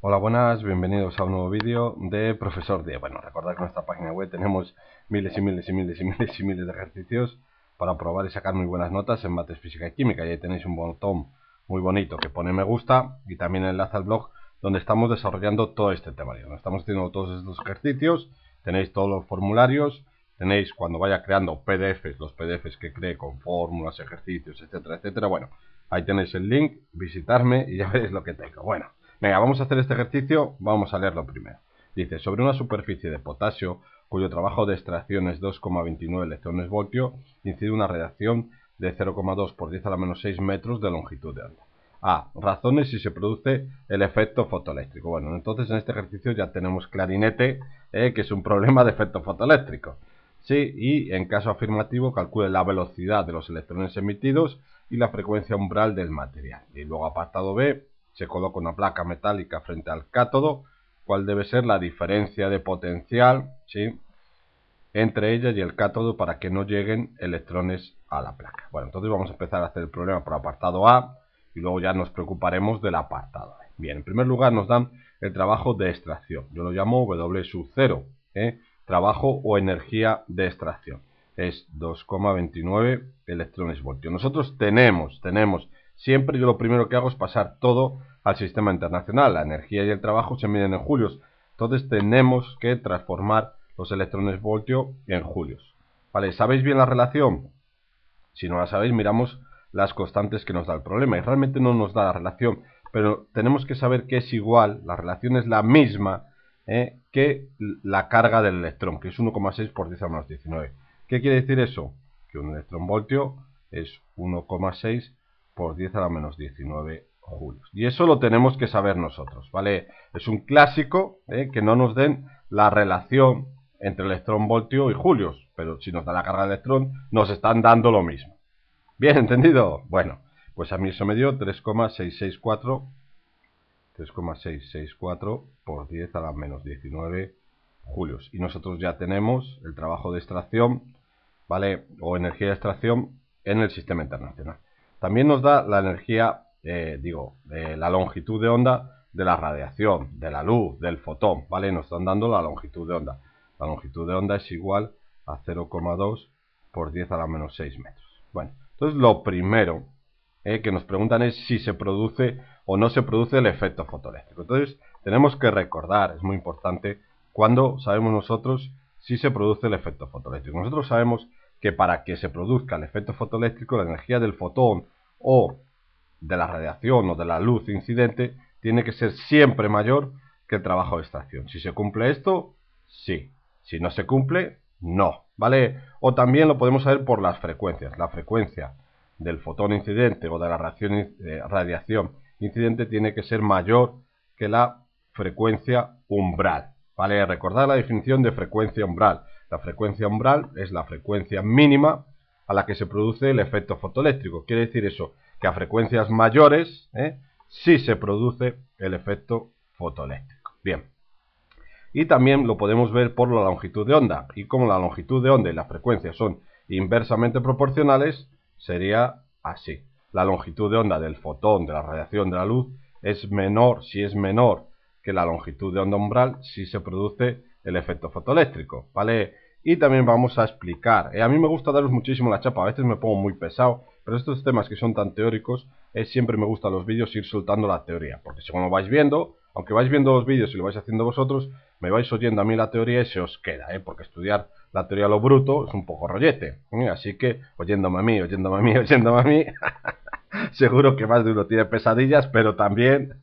Hola, buenas, bienvenidos a un nuevo vídeo de Profesor de. Bueno, recordad que en nuestra página web tenemos miles y miles y miles y miles y miles de ejercicios para probar y sacar muy buenas notas en mates, física y química. Y ahí tenéis un botón muy bonito que pone me gusta y también enlaza al blog donde estamos desarrollando todo este donde Estamos haciendo todos estos ejercicios, tenéis todos los formularios, tenéis cuando vaya creando PDFs, los PDFs que cree con fórmulas, ejercicios, etcétera, etcétera. Bueno, ahí tenéis el link, visitarme y ya veréis lo que tengo. Bueno. Venga, vamos a hacer este ejercicio, vamos a leerlo primero. Dice, sobre una superficie de potasio cuyo trabajo de extracción es 2,29 electrones voltio, incide una radiación de 0,2 por 10 a la menos 6 metros de longitud de onda. A. Razones si se produce el efecto fotoeléctrico. Bueno, entonces en este ejercicio ya tenemos clarinete, eh, que es un problema de efecto fotoeléctrico. Sí, y en caso afirmativo calcule la velocidad de los electrones emitidos y la frecuencia umbral del material. Y luego apartado B, se coloca una placa metálica frente al cátodo, cuál debe ser la diferencia de potencial ¿sí? entre ella y el cátodo para que no lleguen electrones a la placa. Bueno, entonces vamos a empezar a hacer el problema por apartado A y luego ya nos preocuparemos del apartado B. Bien, en primer lugar nos dan el trabajo de extracción. Yo lo llamo W sub 0, ¿eh? trabajo o energía de extracción. Es 2,29 electrones voltios. Nosotros tenemos, tenemos Siempre yo lo primero que hago es pasar todo al sistema internacional. La energía y el trabajo se miden en julios. Entonces tenemos que transformar los electrones voltio en julios. ¿Vale? ¿Sabéis bien la relación? Si no la sabéis, miramos las constantes que nos da el problema. Y realmente no nos da la relación. Pero tenemos que saber que es igual, la relación es la misma ¿eh? que la carga del electrón, que es 1,6 por 10 a menos 19. ¿Qué quiere decir eso? Que un electrón voltio es 1,6 por 10 a la menos 19 julios. Y eso lo tenemos que saber nosotros, ¿vale? Es un clásico ¿eh? que no nos den la relación entre electrón, voltio y julios, pero si nos da la carga de electrón, nos están dando lo mismo. ¿Bien entendido? Bueno, pues a mí eso me dio 3,664 3,664 por 10 a la menos 19 julios. Y nosotros ya tenemos el trabajo de extracción, ¿vale? O energía de extracción en el sistema internacional. También nos da la energía, eh, digo, de la longitud de onda de la radiación, de la luz, del fotón, ¿vale? Nos están dando la longitud de onda. La longitud de onda es igual a 0,2 por 10 a la menos 6 metros. Bueno, entonces lo primero eh, que nos preguntan es si se produce o no se produce el efecto fotoeléctrico. Entonces tenemos que recordar, es muy importante, cuando sabemos nosotros si se produce el efecto fotoeléctrico. Nosotros sabemos que para que se produzca el efecto fotoeléctrico, la energía del fotón o de la radiación o de la luz incidente tiene que ser siempre mayor que el trabajo de extracción. Si se cumple esto, sí. Si no se cumple, no. ¿Vale? O también lo podemos saber por las frecuencias. La frecuencia del fotón incidente o de la radiación eh, incidente tiene que ser mayor que la frecuencia umbral. ¿Vale? Recordad la definición de frecuencia umbral. La frecuencia umbral es la frecuencia mínima a la que se produce el efecto fotoeléctrico. Quiere decir eso, que a frecuencias mayores ¿eh? sí se produce el efecto fotoeléctrico. Bien. Y también lo podemos ver por la longitud de onda. Y como la longitud de onda y la frecuencia son inversamente proporcionales, sería así. La longitud de onda del fotón de la radiación de la luz es menor, si es menor que la longitud de onda umbral, si se produce el efecto fotoeléctrico, ¿vale? Y también vamos a explicar. Eh, a mí me gusta daros muchísimo la chapa, a veces me pongo muy pesado, pero estos temas que son tan teóricos, es eh, siempre me gusta los vídeos ir soltando la teoría, porque según lo vais viendo, aunque vais viendo los vídeos y lo vais haciendo vosotros, me vais oyendo a mí la teoría y se os queda, ¿eh? porque estudiar la teoría lo bruto es un poco rollete. ¿eh? Así que oyéndome a mí, oyéndome a mí, oyéndome a mí. seguro que más de uno tiene pesadillas, pero también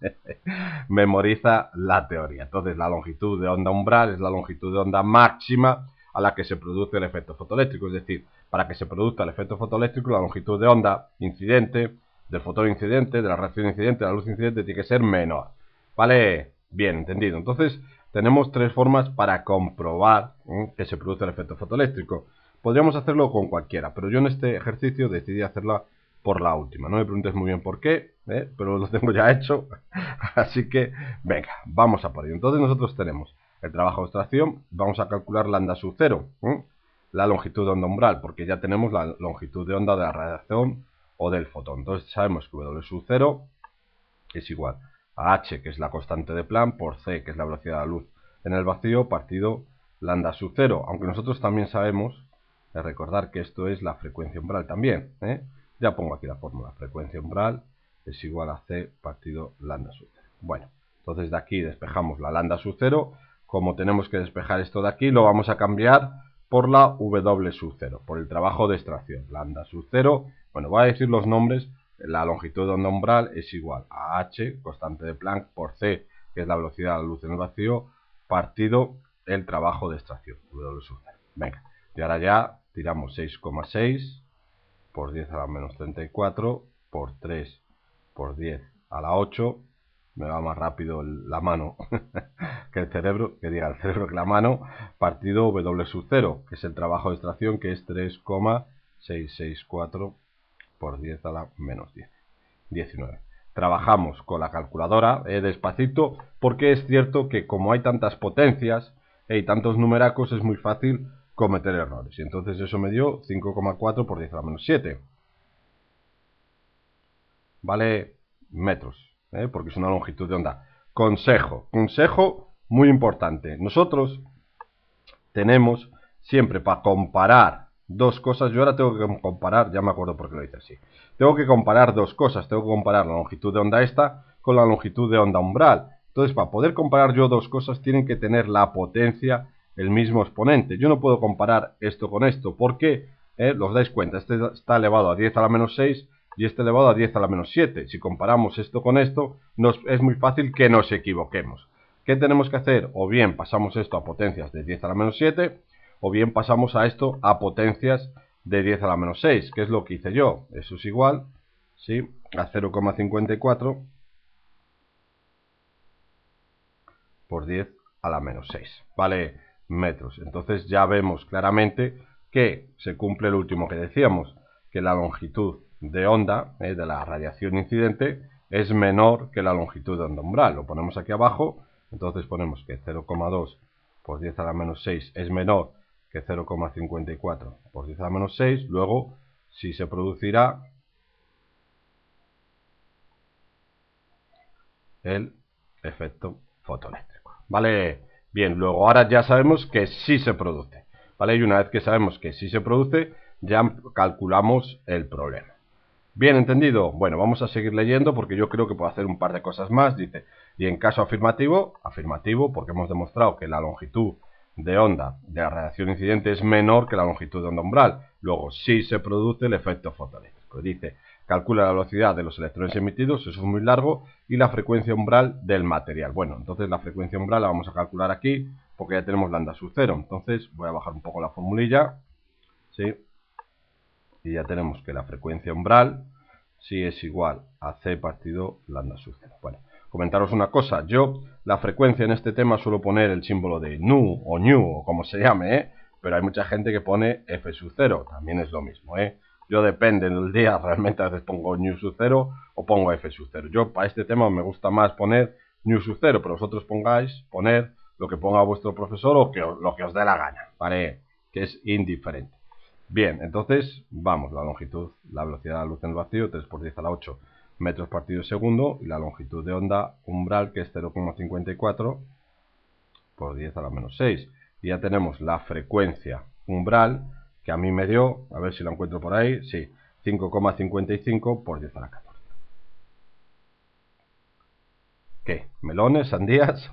memoriza la teoría. Entonces, la longitud de onda umbral es la longitud de onda máxima a la que se produce el efecto fotoeléctrico. Es decir, para que se produzca el efecto fotoeléctrico, la longitud de onda incidente, del fotón incidente, de la reacción incidente, de la luz incidente, tiene que ser menor. ¿Vale? Bien, entendido. Entonces, tenemos tres formas para comprobar ¿eh? que se produce el efecto fotoeléctrico. Podríamos hacerlo con cualquiera, pero yo en este ejercicio decidí hacerla por la última. No me preguntes muy bien por qué, ¿eh? pero lo tengo ya hecho. Así que, venga, vamos a por ello. Entonces nosotros tenemos el trabajo de extracción, vamos a calcular la sub cero, ¿eh? la longitud de onda umbral, porque ya tenemos la longitud de onda de la radiación o del fotón. Entonces sabemos que W sub 0 es igual a h, que es la constante de Plan, por c, que es la velocidad de la luz en el vacío, partido lambda sub 0. Aunque nosotros también sabemos, eh, recordar que esto es la frecuencia umbral también, ¿eh? Ya pongo aquí la fórmula. Frecuencia umbral es igual a C partido lambda sub 0. Bueno, entonces de aquí despejamos la lambda sub 0. Como tenemos que despejar esto de aquí, lo vamos a cambiar por la W sub 0, por el trabajo de extracción. Lambda sub 0, bueno, voy a decir los nombres. La longitud de onda umbral es igual a H, constante de Planck, por C, que es la velocidad de la luz en el vacío, partido el trabajo de extracción, W sub 0. Venga, y ahora ya tiramos 6,6 por 10 a la menos 34 por 3 por 10 a la 8 me va más rápido la mano que el cerebro, que diga el cerebro que la mano, partido W sub 0, que es el trabajo de extracción, que es 3,664 por 10 a la menos 10, 19. Trabajamos con la calculadora eh, despacito, porque es cierto que como hay tantas potencias eh, y tantos numeracos, es muy fácil cometer errores. Y entonces eso me dio 5,4 por 10 a menos 7. Vale metros, ¿eh? porque es una longitud de onda. Consejo, consejo muy importante. Nosotros tenemos siempre para comparar dos cosas, yo ahora tengo que comparar, ya me acuerdo por qué lo hice así, tengo que comparar dos cosas, tengo que comparar la longitud de onda esta con la longitud de onda umbral. Entonces, para poder comparar yo dos cosas, tienen que tener la potencia el mismo exponente. Yo no puedo comparar esto con esto porque, eh, los dais cuenta, este está elevado a 10 a la menos 6 y este elevado a 10 a la menos 7. Si comparamos esto con esto, nos, es muy fácil que nos equivoquemos. ¿Qué tenemos que hacer? O bien pasamos esto a potencias de 10 a la menos 7, o bien pasamos a esto a potencias de 10 a la menos 6, que es lo que hice yo. Eso es igual, ¿sí? A 0,54 por 10 a la menos 6. Vale metros. Entonces ya vemos claramente que se cumple el último que decíamos, que la longitud de onda, eh, de la radiación incidente, es menor que la longitud de onda umbral. Lo ponemos aquí abajo, entonces ponemos que 0,2 por 10 a la menos 6 es menor que 0,54 por 10 a la menos 6. Luego, si se producirá el efecto fotoeléctrico. ¿Vale? Bien, luego ahora ya sabemos que sí se produce, ¿vale? Y una vez que sabemos que sí se produce, ya calculamos el problema. Bien entendido. Bueno, vamos a seguir leyendo porque yo creo que puedo hacer un par de cosas más. Dice, y en caso afirmativo, afirmativo, porque hemos demostrado que la longitud de onda de la radiación incidente es menor que la longitud de onda umbral. Luego, sí se produce el efecto fotoeléctrico. Dice, calcula la velocidad de los electrones emitidos, eso es muy largo, y la frecuencia umbral del material. Bueno, entonces la frecuencia umbral la vamos a calcular aquí, porque ya tenemos lambda sub 0. Entonces voy a bajar un poco la formulilla, ¿sí? Y ya tenemos que la frecuencia umbral sí es igual a c partido lambda sub 0. Bueno, comentaros una cosa, yo la frecuencia en este tema suelo poner el símbolo de nu o nu o como se llame, ¿eh? Pero hay mucha gente que pone f sub 0, también es lo mismo, ¿eh? Yo depende del día, realmente a veces pongo new sub 0 o pongo f sub 0. Yo para este tema me gusta más poner new sub 0, pero vosotros pongáis, poner lo que ponga vuestro profesor o lo que os dé la gana, ¿vale? Que es indiferente. Bien, entonces vamos, la longitud, la velocidad de la luz en el vacío, 3 por 10 a la 8 metros partido segundo y la longitud de onda umbral que es 0,54 por 10 a la menos 6. Y ya tenemos la frecuencia umbral que a mí me dio, a ver si lo encuentro por ahí, sí, 5,55 por 10 a la 14. ¿Qué? ¿Melones? ¿Sandías?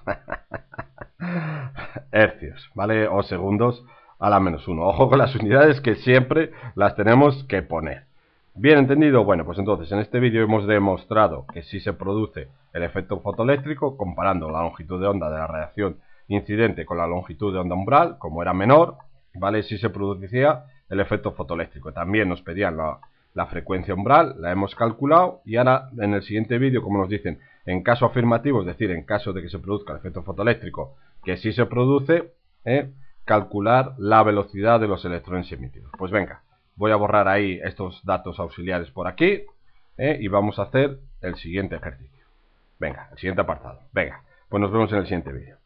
Hercios, ¿vale? O segundos a la menos 1. Ojo con las unidades que siempre las tenemos que poner. Bien entendido, bueno, pues entonces en este vídeo hemos demostrado que si se produce el efecto fotoeléctrico comparando la longitud de onda de la radiación incidente con la longitud de onda umbral, como era menor, ¿vale? Si se producía el efecto fotoeléctrico. También nos pedían la, frecuencia umbral, la hemos calculado y ahora en el siguiente vídeo, como nos dicen, en caso afirmativo, es decir, en caso de que se produzca el efecto fotoeléctrico, que sí se produce, ¿eh? calcular la velocidad de los electrones emitidos. Pues venga, voy a borrar ahí estos datos auxiliares por aquí ¿eh? y vamos a hacer el siguiente ejercicio. Venga, el siguiente apartado. Venga, pues nos vemos en el siguiente vídeo.